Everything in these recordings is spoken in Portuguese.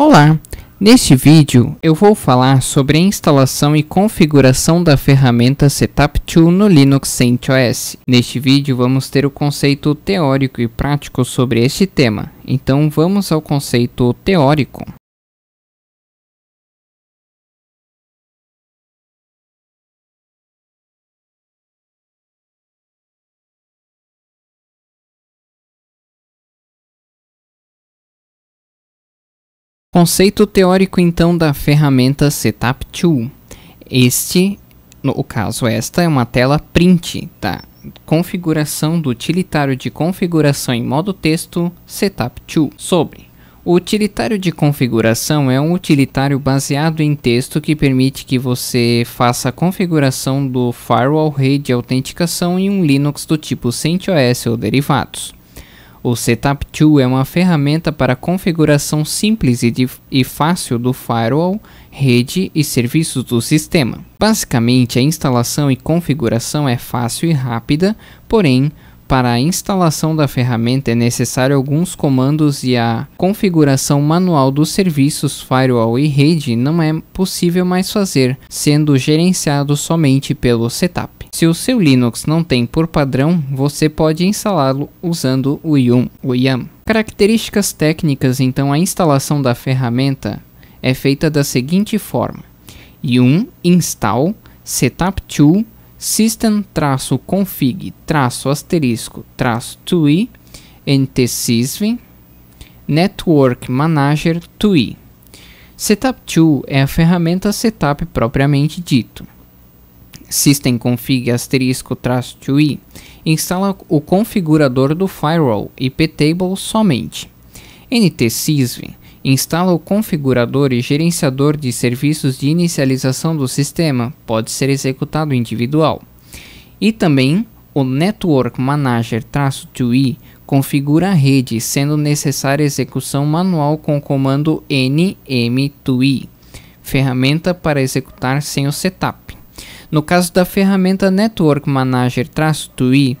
Olá! Neste vídeo eu vou falar sobre a instalação e configuração da ferramenta setup Tool no Linux CentOS. Neste vídeo vamos ter o conceito teórico e prático sobre este tema, então vamos ao conceito teórico. Conceito teórico então da ferramenta Setup Tool. Este, no caso esta é uma tela print da tá? configuração do utilitário de configuração em modo texto Setup Tool sobre o utilitário de configuração é um utilitário baseado em texto que permite que você faça a configuração do firewall rede de autenticação em um Linux do tipo CentOS ou derivados. O Setup Tool é uma ferramenta para configuração simples e, e, fácil do firewall, rede e serviços do sistema. Basicamente, a instalação e configuração é fácil e rápida, porém, para a instalação da ferramenta é necessário alguns comandos e a configuração manual dos serviços firewall e rede não é possível mais fazer, sendo gerenciado somente pelo setup. Se o seu Linux não tem por padrão, você pode instalá-lo usando o YUM, o YAM. Características técnicas, então a instalação da ferramenta é feita da seguinte forma: yum install setup2 system-config asterisco tui ntsysv network manager tui. Setup2 é a ferramenta setup propriamente dito systemconfig asterisco traço i, instala o configurador do firewall iptable somente. NTSysv instala o configurador e gerenciador de serviços de inicialização do sistema, pode ser executado individual. E também o Network Manager traço i configura a rede, sendo necessária execução manual com o comando nm ferramenta para executar sem o setup. No caso da ferramenta Network Manager-TUI,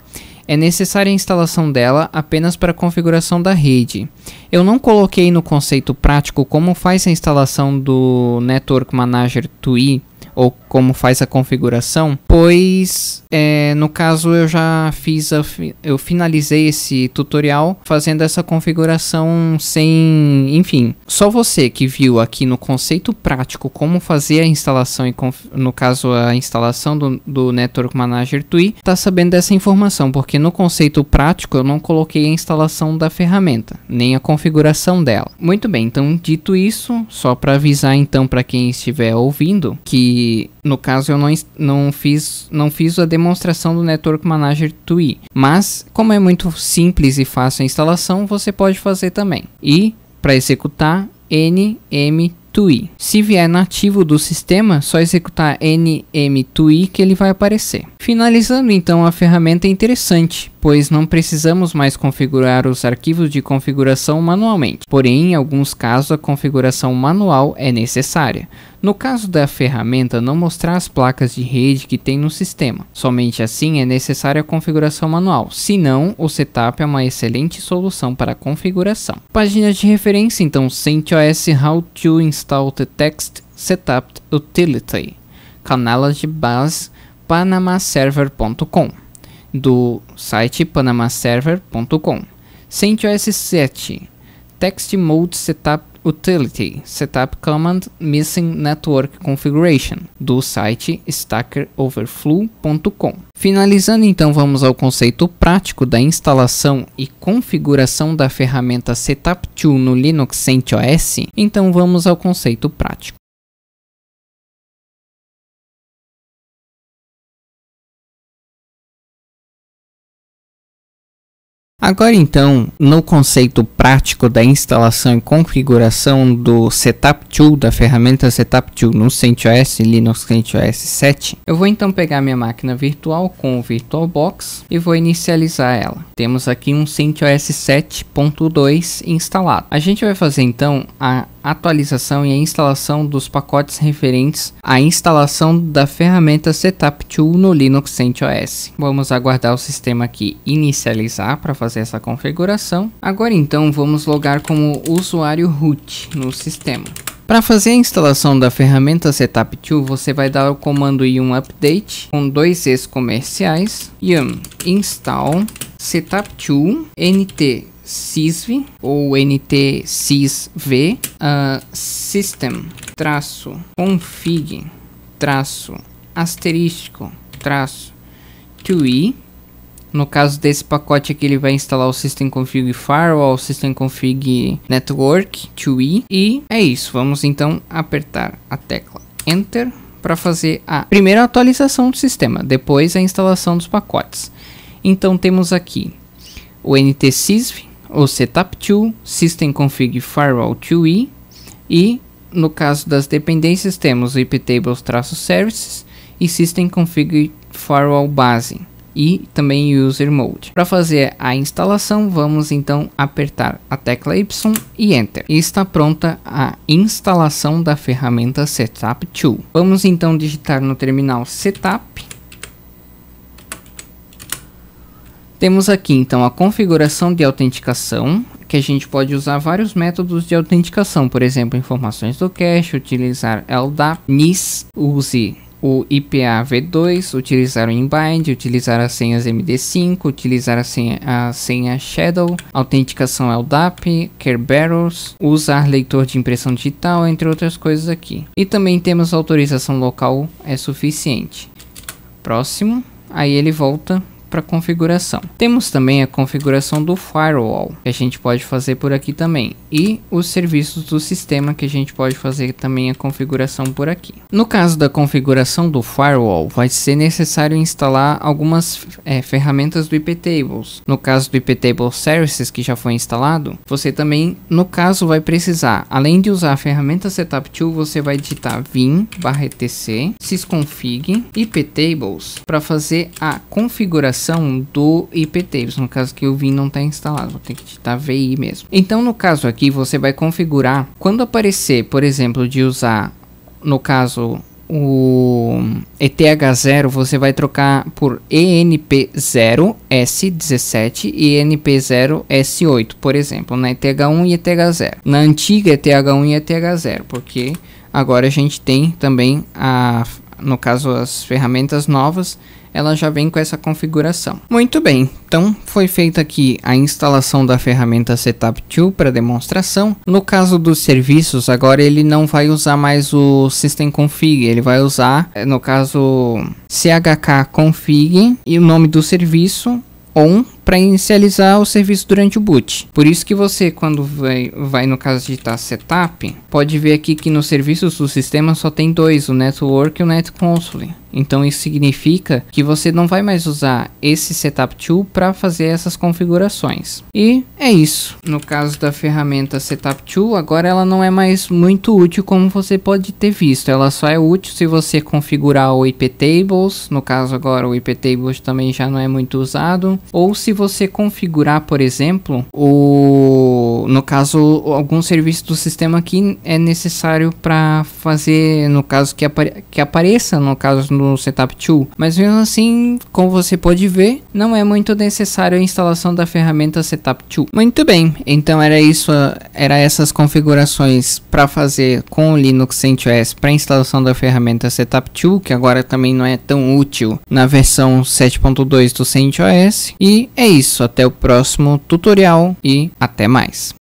é necessária a instalação dela apenas para configuração da rede. Eu não coloquei no conceito prático como faz a instalação do Network Manager TUI, ou como faz a configuração, pois é, no caso eu já fiz a, eu finalizei esse tutorial fazendo essa configuração sem, enfim, só você que viu aqui no conceito prático como fazer a instalação e no caso a instalação do, do Network Manager TUI está sabendo dessa informação, porque no conceito prático eu não coloquei a instalação da ferramenta, nem a configuração dela. Muito bem, então dito isso, só para avisar então para quem estiver ouvindo que no caso eu não, não, fiz, não fiz a demonstração do Network Manager TUI. Mas, como é muito simples e fácil a instalação, você pode fazer também. E, para executar, nm TUI. Se vier nativo do sistema, é só executar nm TUI que ele vai aparecer. Finalizando então, a ferramenta é interessante pois não precisamos mais configurar os arquivos de configuração manualmente. Porém, em alguns casos, a configuração manual é necessária. No caso da ferramenta, não mostrar as placas de rede que tem no sistema. Somente assim é necessária a configuração manual, senão o setup é uma excelente solução para a configuração. Páginas de referência, então, CentOS How to Install the Text Setup Utility, canal de base panamaserver.com do site panamaserver.com. CentOS 7 Text Mode Setup Utility Setup Command Missing Network Configuration do site stackeroverflow.com. Finalizando então vamos ao conceito prático da instalação e configuração da ferramenta setup tool no Linux CentOS. Então vamos ao conceito prático. Agora então, no conceito prático da instalação e configuração do Setup Tool, da ferramenta Setup Tool no CentOS, Linux CentOS 7, eu vou então pegar minha máquina virtual com o VirtualBox e vou inicializar ela. Temos aqui um CentOS 7.2 instalado. A gente vai fazer então a atualização e a instalação dos pacotes referentes à instalação da ferramenta Setup Tool no Linux CentOS. Vamos aguardar o sistema aqui inicializar para fazer fazer essa configuração. Agora então vamos logar como usuário root no sistema. Para fazer a instalação da ferramenta Setup2, você vai dar o comando yum update com dois es comerciais yum install setup2 nt sysv ou nt sysv uh, system traço config traço asterístico traço no caso desse pacote aqui, ele vai instalar o System Config Firewall, System Config Network, 2 e é isso. Vamos então apertar a tecla Enter para fazer a primeira atualização do sistema, depois a instalação dos pacotes. Então temos aqui o NTSysv, o Setup2, System Config Firewall 2e e no caso das dependências temos o iptables-services e System Config Firewall base e também User Mode. Para fazer a instalação, vamos então apertar a tecla Y e Enter. E está pronta a instalação da ferramenta Setup Tool. Vamos então digitar no terminal Setup Temos aqui então a configuração de autenticação, que a gente pode usar vários métodos de autenticação, por exemplo, informações do cache, utilizar LDAP, NIS, use o IPAv2, utilizar o inbind, utilizar as senhas MD5, utilizar a senha, a senha Shadow, autenticação LDAP, é Kerberos, usar leitor de impressão digital, entre outras coisas aqui. E também temos autorização local é suficiente. Próximo, aí ele volta para configuração. Temos também a configuração do firewall que a gente pode fazer por aqui também e os serviços do sistema que a gente pode fazer também a configuração por aqui. No caso da configuração do firewall vai ser necessário instalar algumas é, ferramentas do IPTables. No caso do IPTable Services que já foi instalado você também no caso vai precisar além de usar a ferramenta setup tool você vai digitar vim/etc sysconfig iptables para fazer a configuração instalação do IPTables, no caso que o Vim não está instalado, vou ter que digitar VI mesmo. Então no caso aqui você vai configurar, quando aparecer, por exemplo, de usar, no caso o ETH0 você vai trocar por ENP0S17 e ENP0S8, por exemplo, na ETH1 e ETH0. Na antiga ETH1 e ETH0, porque agora a gente tem também a no caso as ferramentas novas, ela já vem com essa configuração. Muito bem, então foi feita aqui a instalação da ferramenta Setup Tool para demonstração. No caso dos serviços, agora ele não vai usar mais o System Config, ele vai usar, eh, no caso, CHK Config e o nome do serviço on para inicializar o serviço durante o boot. Por isso que você, quando vai, vai no caso de digitar setup, pode ver aqui que nos serviços do sistema só tem dois, o network e o netconsole. Então isso significa que você não vai mais usar esse setup tool para fazer essas configurações. E é isso. No caso da ferramenta setup tool, agora ela não é mais muito útil como você pode ter visto. Ela só é útil se você configurar o IP tables, no caso agora o IP tables também já não é muito usado, ou se você configurar, por exemplo, o no caso algum serviço do sistema que é necessário para fazer, no caso que, apare... que apareça, no caso no setup tool. Mas mesmo assim, como você pode ver, não é muito necessário a instalação da ferramenta setup tool. Muito bem, então era isso, era essas configurações para fazer com o Linux CentOS para instalação da ferramenta setup tool, que agora também não é tão útil na versão 7.2 do CentOS. E é é isso, até o próximo tutorial e até mais.